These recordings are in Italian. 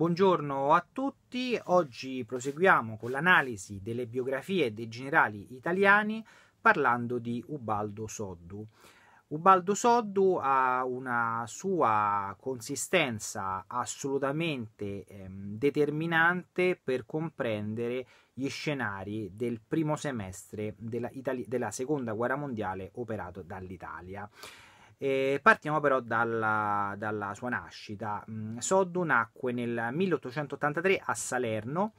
Buongiorno a tutti, oggi proseguiamo con l'analisi delle biografie dei generali italiani parlando di Ubaldo Soddu. Ubaldo Soddu ha una sua consistenza assolutamente ehm, determinante per comprendere gli scenari del primo semestre della, Itali- della seconda guerra mondiale operato dall'Italia. E partiamo però dalla, dalla sua nascita. Mm, Soddu nacque nel 1883 a Salerno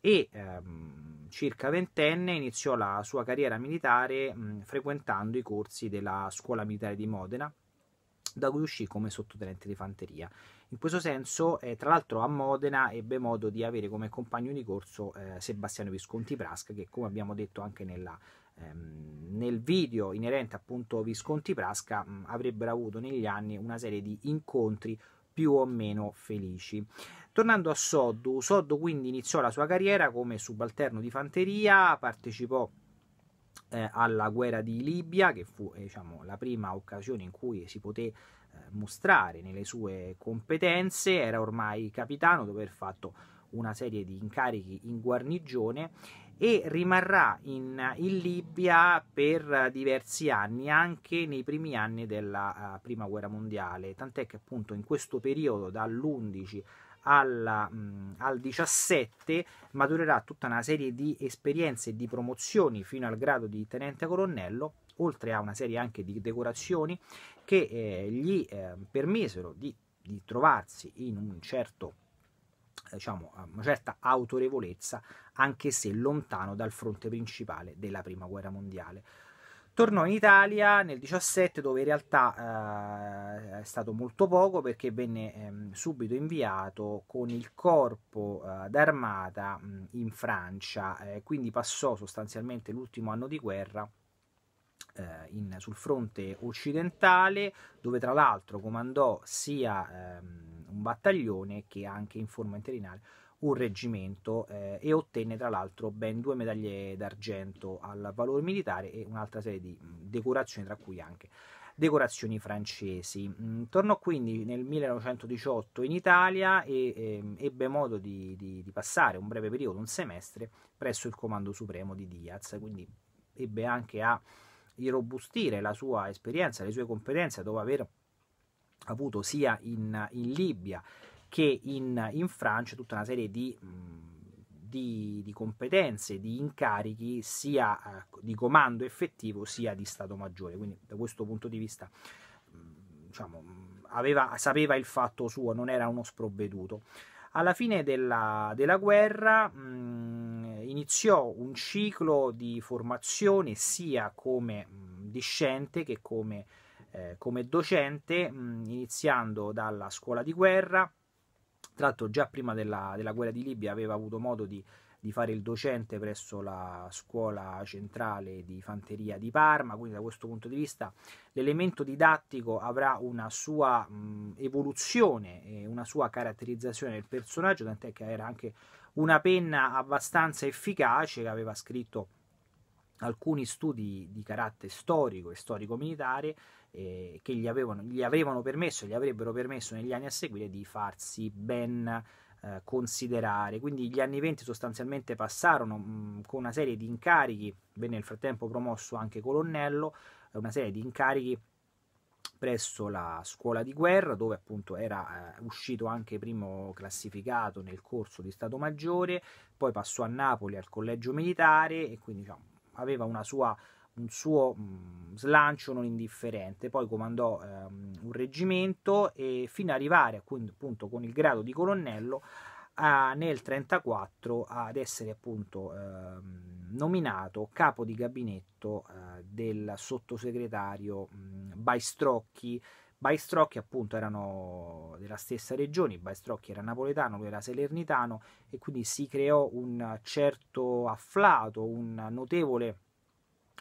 e ehm, circa ventenne iniziò la sua carriera militare mh, mm, frequentando i corsi della scuola militare di Modena da cui uscì come sottotenente di fanteria. In questo senso, eh, tra l'altro, a Modena ebbe modo di avere come compagno di corso eh, Sebastiano Visconti Prasca, che come abbiamo detto anche nella Ehm, nel video inerente appunto Visconti Prasca mm, avrebbero avuto negli anni una serie di incontri più o meno felici. Tornando a Soddu, Soddu quindi iniziò la sua carriera come subalterno di fanteria, partecipò eh, alla guerra di Libia, che fu eh, diciamo, la prima occasione in cui si poté eh, mostrare nelle sue competenze, era ormai capitano dopo aver fatto una serie di incarichi in guarnigione e rimarrà in, in, Libia per diversi anni, anche nei primi anni della uh, Prima Guerra Mondiale, tant'è che appunto in questo periodo dall'11 alla, mh, mm, al 17 maturerà tutta una serie di esperienze e di promozioni fino al grado di tenente colonnello, oltre a una serie anche di decorazioni che eh, gli eh, permisero di, di trovarsi in un certo eh, diciamo, una certa autorevolezza anche se lontano dal fronte principale della Prima Guerra Mondiale. Tornò in Italia nel 17 dove in realtà eh, è stato molto poco perché venne ehm, subito inviato con il corpo eh, d'armata in Francia, eh, quindi passò sostanzialmente l'ultimo anno di guerra eh, in, sul fronte occidentale dove tra l'altro comandò sia ehm, un battaglione che anche in forma interinale un reggimento eh, e ottenne tra l'altro ben due medaglie d'argento al valore militare e un'altra serie di mm, decorazioni, tra cui anche decorazioni francesi. Mm, tornò quindi nel 1918 in Italia e ehm, ebbe modo di, di, di, passare un breve periodo, un semestre, presso il Comando Supremo di Diaz, quindi ebbe anche a irrobustire la sua esperienza, le sue competenze dopo aver avuto sia in, in Libia che in, in Francia tutta una serie di, mm, di, di competenze, di incarichi sia ecco, di comando effettivo sia di Stato Maggiore. Quindi da questo punto di vista mm, diciamo, mm, aveva, sapeva il fatto suo, non era uno sprovveduto. Alla fine della, della guerra mh, iniziò un ciclo di formazione sia come mh, discente che come, eh, come docente, mh, iniziando dalla scuola di guerra, tra l'altro già prima della, della guerra di Libia aveva avuto modo di, di fare il docente presso la scuola centrale di fanteria di Parma, quindi da questo punto di vista l'elemento didattico avrà una sua mh, evoluzione e una sua caratterizzazione del personaggio, tant'è che era anche una penna abbastanza efficace che aveva scritto alcuni studi di carattere storico e storico-militare eh, che gli avevano, gli avevano permesso, gli avrebbero permesso negli anni a seguire di farsi ben eh, considerare. Quindi gli anni 20 sostanzialmente passarono mh, mm, con una serie di incarichi, venne nel frattempo promosso anche colonnello, eh, una serie di incarichi presso la scuola di guerra dove appunto era eh, uscito anche primo classificato nel corso di Stato Maggiore, poi passò a Napoli al collegio militare e quindi diciamo, aveva una sua un suo mhmm, slancio non indifferente. Poi comandò ehm, un reggimento e fino ad arrivare quindi, appunto con il grado di colonnello a, nel 34 ad essere appunto ehm, nominato capo di gabinetto eh, del sottosegretario mh, mhmm, Baistrocchi. Baistrocchi appunto erano della stessa regione, Baistrocchi era napoletano, lui era salernitano e quindi si creò un certo afflato, un notevole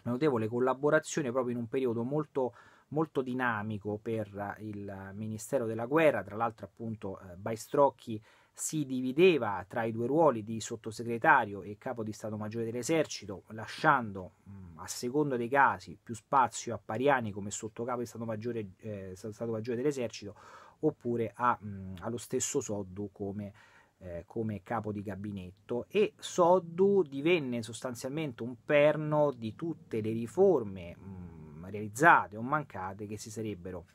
notevole collaborazione proprio in un periodo molto molto dinamico per il Ministero della Guerra, tra l'altro appunto eh, Baistrocchi si divideva tra i due ruoli di sottosegretario e capo di Stato Maggiore dell'Esercito, lasciando mh, mm, a seconda dei casi più spazio a Pariani come sottocapo di Stato Maggiore, eh, Stato Maggiore dell'Esercito oppure a, mh, mm, allo stesso Soddu come eh, come capo di gabinetto e Soddu divenne sostanzialmente un perno di tutte le riforme mh, mm, realizzate o mancate che si sarebbero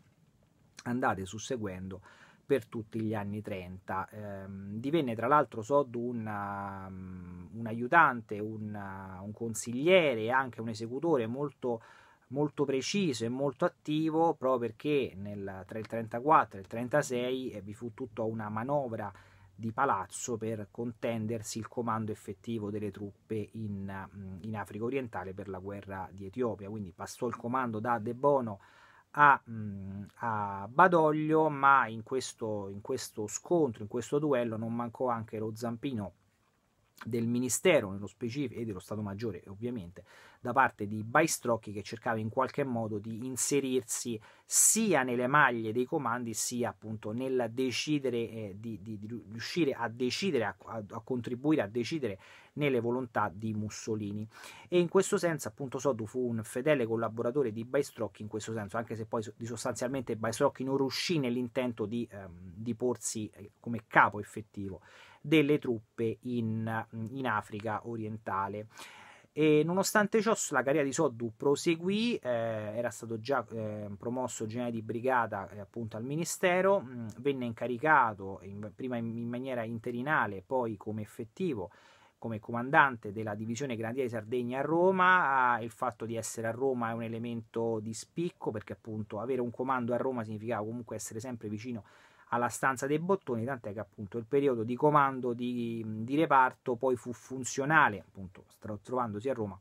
andate susseguendo per tutti gli anni 30. Eh, divenne tra l'altro Soddu una, mm, un aiutante, una, un consigliere e anche un esecutore molto, molto, preciso e molto attivo proprio perché nel, tra il 34 e il 36 eh, vi fu tutta una manovra di palazzo per contendersi il comando effettivo delle truppe in, mm, in Africa orientale per la guerra di Etiopia. Quindi passò il comando da De Bono a, mm, a Badoglio, ma in questo, in questo scontro, in questo duello non mancò anche lo zampino del Ministero nello specifico e dello Stato Maggiore ovviamente da parte di Baistrocchi che cercava in qualche modo di inserirsi sia nelle maglie dei comandi sia appunto nel decidere eh, di, di, di, riuscire a decidere a, a, a, contribuire a decidere nelle volontà di Mussolini e in questo senso appunto Sodu fu un fedele collaboratore di Baistrocchi in questo senso anche se poi sostanzialmente Baistrocchi non riuscì nell'intento di, ehm, di porsi eh, come capo effettivo delle truppe in, in Africa orientale. E nonostante ciò, la carriera di Soddu proseguì, eh, era stato già eh, promosso generale di brigata eh, appunto al ministero, mh, mm, venne incaricato in, prima in, in, maniera interinale, poi come effettivo come comandante della divisione Grandieri Sardegna a Roma, ah, il fatto di essere a Roma è un elemento di spicco perché appunto avere un comando a Roma significava comunque essere sempre vicino alla stanza dei bottoni, tant'è che appunto il periodo di comando di, di reparto poi fu funzionale, appunto trovandosi a Roma,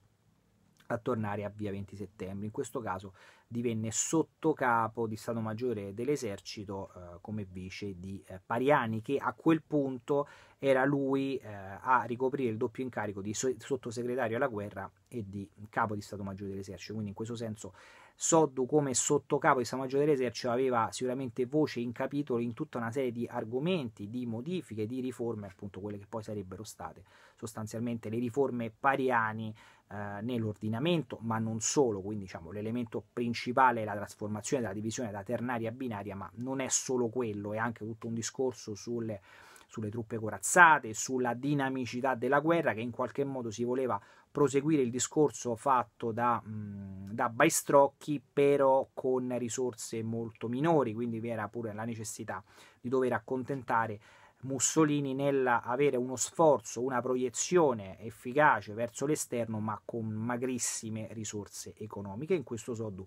a tornare a via 20 settembre. In questo caso divenne sottocapo di Stato Maggiore dell'Esercito eh, come vice di eh, Pariani, che a quel punto era lui eh, a ricoprire il doppio incarico di so- sottosegretario alla guerra e di capo di Stato Maggiore dell'Esercito. Quindi in questo senso Soddu come sottocapo di San Maggio dell'Esercito aveva sicuramente voce in capitolo in tutta una serie di argomenti, di modifiche, di riforme, appunto quelle che poi sarebbero state sostanzialmente le riforme pariani eh, nell'ordinamento, ma non solo, quindi diciamo, l'elemento principale è la trasformazione della divisione da ternaria a binaria, ma non è solo quello, è anche tutto un discorso sulle sulle truppe corazzate, sulla dinamicità della guerra che in qualche modo si voleva proseguire il discorso fatto da, da Baistrocchi, però con risorse molto minori, quindi vi era pure la necessità di dover accontentare Mussolini nell'avere uno sforzo, una proiezione efficace verso l'esterno, ma con magrissime risorse economiche. In questo Soddu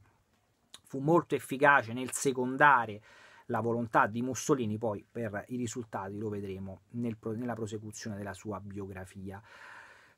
fu molto efficace nel secondare la volontà di Mussolini poi per i risultati lo vedremo nel, nella prosecuzione della sua biografia.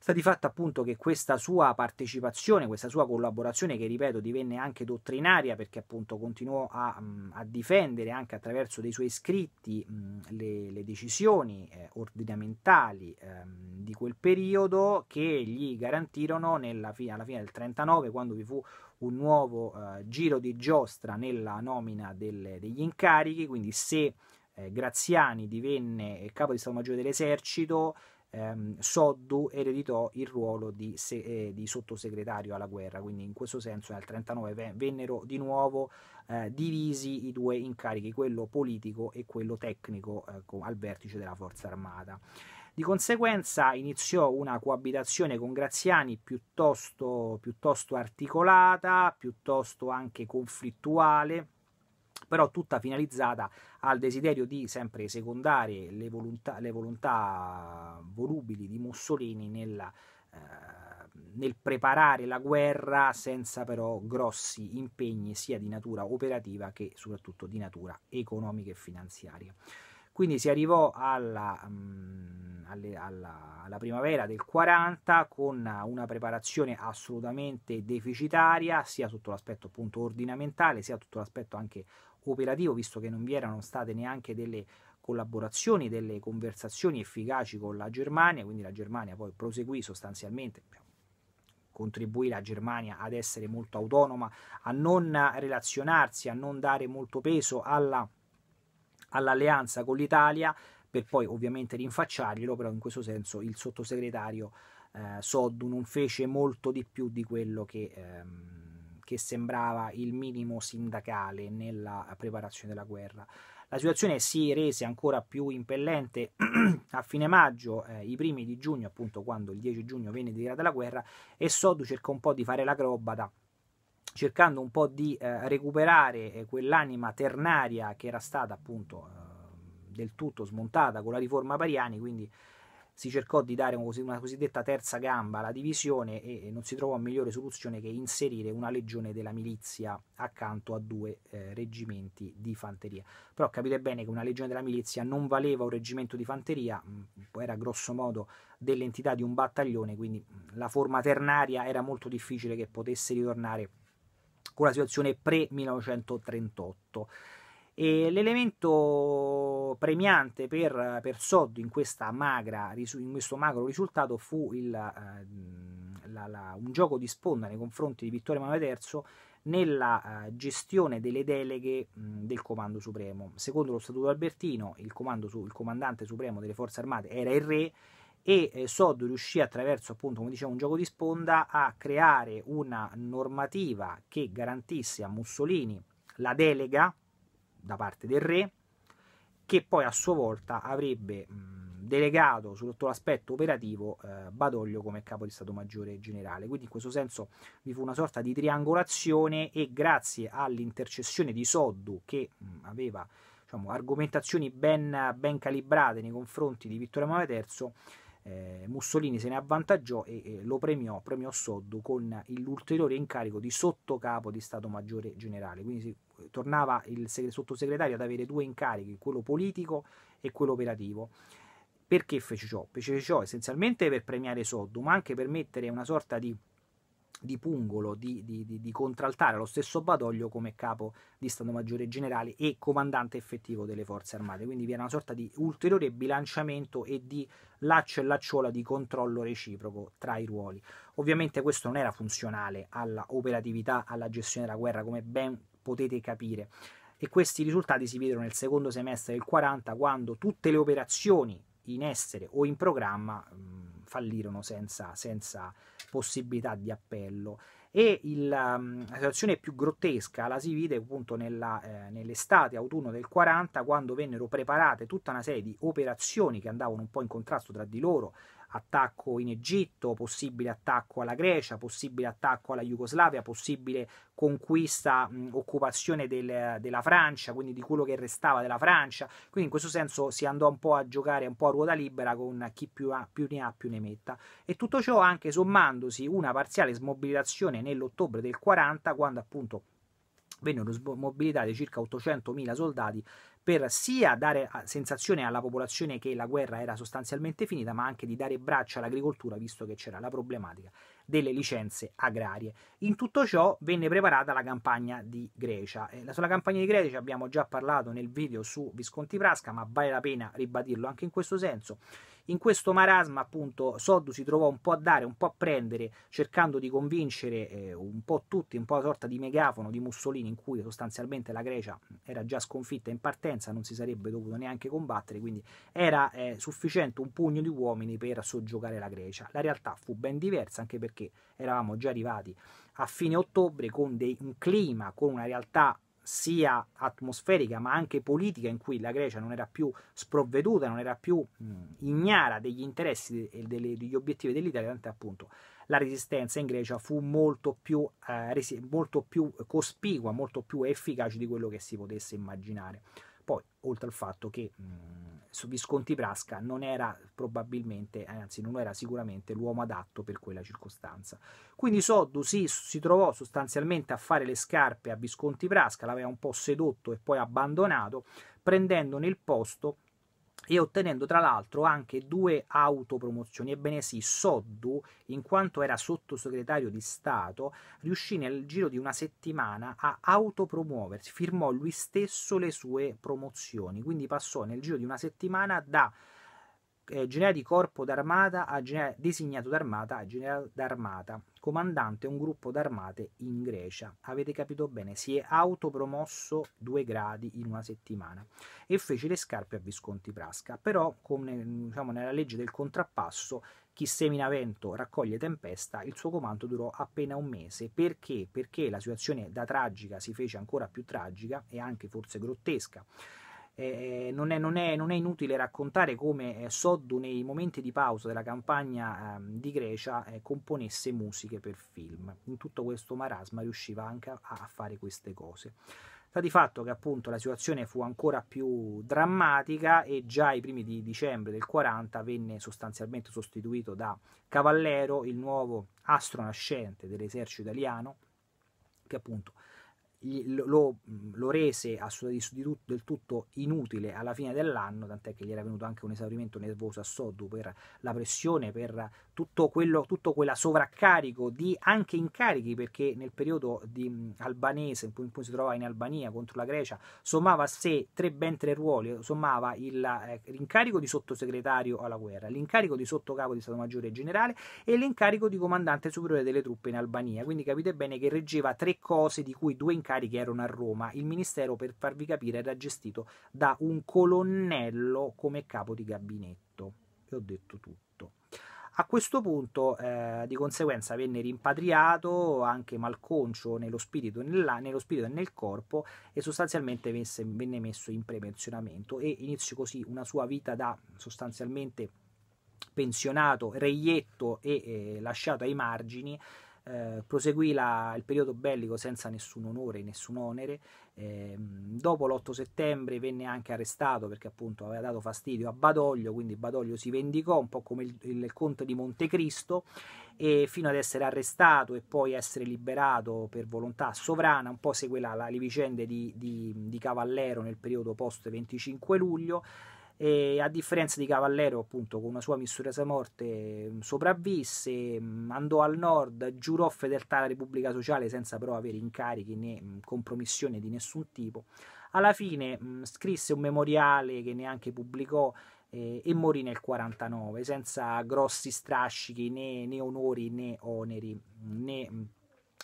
Sta di fatto appunto che questa sua partecipazione, questa sua collaborazione che ripeto divenne anche dottrinaria perché appunto continuò a, mm, a difendere anche attraverso dei suoi scritti mm, le, le decisioni eh, ordinamentali ehm, di quel periodo che gli garantirono fi- alla fine del 39 quando vi fu un nuovo eh, giro di giostra nella nomina del, degli incarichi, quindi se eh, Graziani divenne capo di Stato Maggiore dell'Esercito, ehm, Soddu ereditò il ruolo di, se, eh, di, sottosegretario alla guerra, quindi in questo senso nel 1939 vennero di nuovo eh, divisi i due incarichi, quello politico e quello tecnico eh, al vertice della forza armata. Di conseguenza iniziò una coabitazione con Graziani piuttosto, piuttosto articolata, piuttosto anche conflittuale però tutta finalizzata al desiderio di sempre secondare le volontà, le volontà volubili di Mussolini nella, eh, nel preparare la guerra senza però grossi impegni sia di natura operativa che soprattutto di natura economica e finanziaria. Quindi si arrivò alla, mh, mm, alle, alla, alla primavera del 40 con una preparazione assolutamente deficitaria, sia sotto l'aspetto appunto ordinamentale, sia sotto l'aspetto anche operativo, visto che non vi erano state neanche delle collaborazioni, delle conversazioni efficaci con la Germania, quindi la Germania poi proseguì sostanzialmente, contribuì la Germania ad essere molto autonoma, a non relazionarsi, a non dare molto peso alla all'alleanza con l'Italia per poi ovviamente rinfacciarglielo, però in questo senso il sottosegretario eh, Soddu non fece molto di più di quello che, ehm, che sembrava il minimo sindacale nella preparazione della guerra. La situazione si rese ancora più impellente a fine maggio, eh, i primi di giugno, appunto quando il 10 giugno venne dichiarata la guerra, e Soddu cercò un po' di fare la l'acrobata cercando un po' di eh, recuperare eh, quell'anima ternaria che era stata appunto eh, del tutto smontata con la riforma Pariani, quindi si cercò di dare una cosiddetta terza gamba alla divisione e non si trovò migliore soluzione che inserire una legione della milizia accanto a due eh, reggimenti di fanteria. Però capite bene che una legione della milizia non valeva un reggimento di fanteria, mh, mm, era grosso modo dell'entità di un battaglione, quindi mm, la forma ternaria era molto difficile che potesse ritornare con la situazione pre-1938. E l'elemento premiante per, per Sod in, magra, in, questo magro risultato fu il, eh, la, la, un gioco di sponda nei confronti di Vittorio Emanuele III nella eh, gestione delle deleghe mh, del Comando Supremo. Secondo lo Statuto Albertino, il, su, il comandante supremo delle forze armate era il re e eh, Sod riuscì attraverso appunto come dicevo un gioco di sponda a creare una normativa che garantisse a Mussolini la delega da parte del re che poi a sua volta avrebbe delegato sotto l'aspetto operativo eh, Badoglio come capo di Stato Maggiore Generale. Quindi in questo senso vi fu una sorta di triangolazione e grazie all'intercessione di Soddu che mh, aveva diciamo, argomentazioni ben, ben calibrate nei confronti di Vittorio Emanuele III eh, Mussolini se ne avvantaggiò e, e lo premiò, premiò Soddu con l'ulteriore incarico di sottocapo di Stato Maggiore Generale. Quindi si, eh, tornava il sottosegretario ad avere due incarichi, quello politico e quello operativo. Perché fece ciò? Fece ciò essenzialmente per premiare Soddu, ma anche per mettere una sorta di di Pungolo di, di, di, di, contraltare lo stesso Badoglio come capo di Stato Maggiore Generale e comandante effettivo delle forze armate. Quindi vi era una sorta di ulteriore bilanciamento e di laccio e lacciola di controllo reciproco tra i ruoli. Ovviamente questo non era funzionale alla operatività, alla gestione della guerra, come ben potete capire. E questi risultati si videro nel secondo semestre del 40, quando tutte le operazioni in essere o in programma mm, fallirono senza, senza possibilità di appello. E il, um, la situazione più grottesca la si vide appunto nella, eh, nell'estate, autunno del 40, quando vennero preparate tutta una serie di operazioni che andavano un po' in contrasto tra di loro, attacco in Egitto, possibile attacco alla Grecia, possibile attacco alla Jugoslavia, possibile conquista, mh, occupazione del, della Francia, quindi di quello che restava della Francia. Quindi in questo senso si andò un po' a giocare un po' a ruota libera con chi più, ha, più ne ha più ne metta. E tutto ciò anche sommandosi una parziale smobilitazione nell'ottobre del 40 quando appunto vennero mobilitati circa 800.000 soldati per sia dare ah, sensazione alla popolazione che la guerra era sostanzialmente finita, ma anche di dare braccia all'agricoltura, visto che c'era la problematica delle licenze agrarie. In tutto ciò venne preparata la campagna di Grecia. Eh, sulla campagna di Grecia abbiamo già parlato nel video su Visconti Prasca, ma vale la pena ribadirlo anche in questo senso. In questo marasma, appunto, Soddu si trovò un po' a dare, un po' a prendere, cercando di convincere eh, un po' tutti, un po' una sorta di megafono di Mussolini, in cui sostanzialmente la Grecia era già sconfitta in partenza, non si sarebbe dovuto neanche combattere, quindi era eh, sufficiente un pugno di uomini per soggiogare la Grecia. La realtà fu ben diversa, anche perché eravamo già arrivati a fine ottobre con dei, un clima, con una realtà sia atmosferica ma anche politica in cui la Grecia non era più sprovveduta, non era più mh, ignara degli interessi e delle, degli obiettivi dell'Italia, tant'è appunto la resistenza in Grecia fu molto più, eh, molto più cospicua, molto più efficace di quello che si potesse immaginare. Poi, oltre al fatto che mh, mm, Visconti Prasca non era probabilmente, anzi non era sicuramente l'uomo adatto per quella circostanza. Quindi mm. Soddu si, si trovò sostanzialmente a fare le scarpe a Visconti Prasca, l'aveva un po' sedotto e poi abbandonato, prendendone il posto e ottenendo tra l'altro anche due autopromozioni. Ebbene sì, Soddu, in quanto era sottosegretario di Stato, riuscì nel giro di una settimana a autopromuoversi, firmò lui stesso le sue promozioni, quindi passò nel giro di una settimana da eh, generale di corpo d'armata a generale, designato d'armata a generale d'armata, comandante un gruppo d'armate in Grecia. Avete capito bene, si è autopromosso due gradi in una settimana e fece le scarpe a Visconti Prasca, però come diciamo, nella legge del contrappasso chi semina vento raccoglie tempesta, il suo comando durò appena un mese. Perché? Perché la situazione da tragica si fece ancora più tragica e anche forse grottesca eh, eh, non, è, non, è, non, è, inutile raccontare come eh, Soddu nei momenti di pausa della campagna eh, di Grecia eh, componesse musiche per film. In tutto questo marasma riusciva anche a, a fare queste cose. Sta di fatto che appunto la situazione fu ancora più drammatica e già ai primi di dicembre del 40 venne sostanzialmente sostituito da Cavallero, il nuovo astro nascente dell'esercito italiano, che appunto lo, lo, rese assolutamente del tutto inutile alla fine dell'anno, tant'è che gli era venuto anche un esaurimento nervoso a Soddu per la pressione, per tutto quello tutto quella sovraccarico di anche incarichi, perché nel periodo di albanese, in cui si trovava in Albania contro la Grecia, sommava a sé tre ben tre ruoli, sommava il, eh, l'incarico di sottosegretario alla guerra, l'incarico di sottocapo di Stato Maggiore Generale e l'incarico di comandante superiore delle truppe in Albania. Quindi capite bene che reggeva tre cose di cui due incarichi cariche erano a Roma, il ministero, per farvi capire, era gestito da un colonnello come capo di gabinetto. E ho detto tutto. A questo punto, eh, di conseguenza, venne rimpatriato anche malconcio nello spirito, nella, nello spirito e nel corpo e sostanzialmente vesse, venne messo in prepensionamento e iniziò così una sua vita da sostanzialmente pensionato, reietto e eh, lasciato ai margini eh, proseguì la, il periodo bellico senza nessun onore, nessun onere. Eh, dopo l'8 settembre venne anche arrestato perché appunto aveva dato fastidio a Badoglio, quindi Badoglio si vendicò un po' come il, il conte di Montecristo e fino ad essere arrestato e poi essere liberato per volontà sovrana, un po' segue la, la, le vicende di, di, di Cavallero nel periodo post 25 luglio e a differenza di Cavallero appunto con una sua misteriosa morte mm, sopravvisse, mm, andò al nord, giurò fedeltà alla Repubblica Sociale senza però avere incarichi né mm, compromissioni di nessun tipo. Alla fine scrisse un memoriale che neanche pubblicò eh, e morì nel 49 senza grossi strascichi né, né onori né oneri né,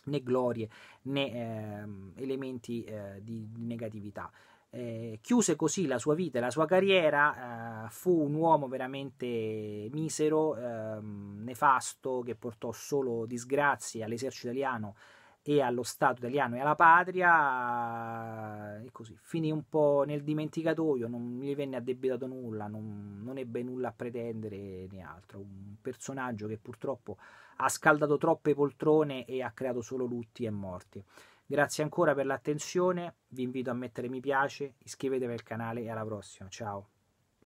né glorie né eh, elementi eh, di negatività. Eh, chiuse così la sua vita e la sua carriera, eh, fu un uomo veramente misero, ehm, nefasto, che portò solo disgrazie all'esercito italiano e allo Stato italiano e alla patria, eh, e così finì un po' nel dimenticatoio, non gli venne addebitato nulla, non, non ebbe nulla a pretendere né altro. Un personaggio che purtroppo ha scaldato troppe poltrone e ha creato solo lutti e morti. Grazie ancora per l'attenzione, vi invito a mettere mi piace, iscrivetevi al canale e alla prossima, ciao!